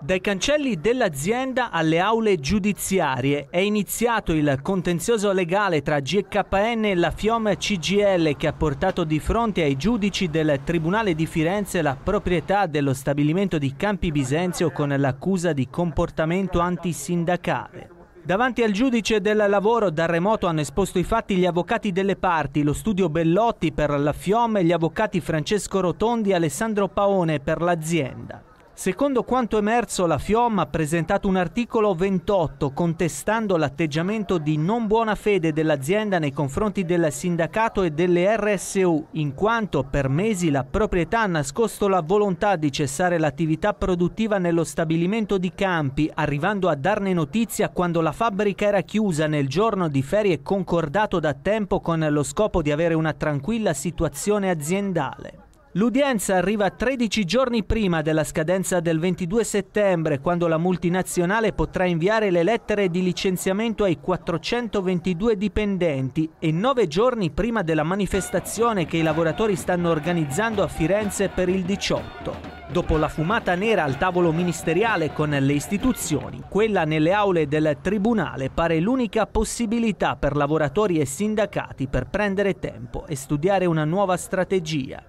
Dai cancelli dell'azienda alle aule giudiziarie è iniziato il contenzioso legale tra GKN e la FIOM CGL che ha portato di fronte ai giudici del Tribunale di Firenze la proprietà dello stabilimento di Campi Bisenzio con l'accusa di comportamento antisindacale. Davanti al giudice del lavoro da remoto hanno esposto i fatti gli avvocati delle parti, lo studio Bellotti per la FIOM e gli avvocati Francesco Rotondi e Alessandro Paone per l'azienda. Secondo quanto emerso, la FIOM ha presentato un articolo 28 contestando l'atteggiamento di non buona fede dell'azienda nei confronti del sindacato e delle RSU, in quanto per mesi la proprietà ha nascosto la volontà di cessare l'attività produttiva nello stabilimento di Campi, arrivando a darne notizia quando la fabbrica era chiusa nel giorno di ferie concordato da tempo con lo scopo di avere una tranquilla situazione aziendale. L'udienza arriva 13 giorni prima della scadenza del 22 settembre, quando la multinazionale potrà inviare le lettere di licenziamento ai 422 dipendenti e 9 giorni prima della manifestazione che i lavoratori stanno organizzando a Firenze per il 18. Dopo la fumata nera al tavolo ministeriale con le istituzioni, quella nelle aule del Tribunale pare l'unica possibilità per lavoratori e sindacati per prendere tempo e studiare una nuova strategia.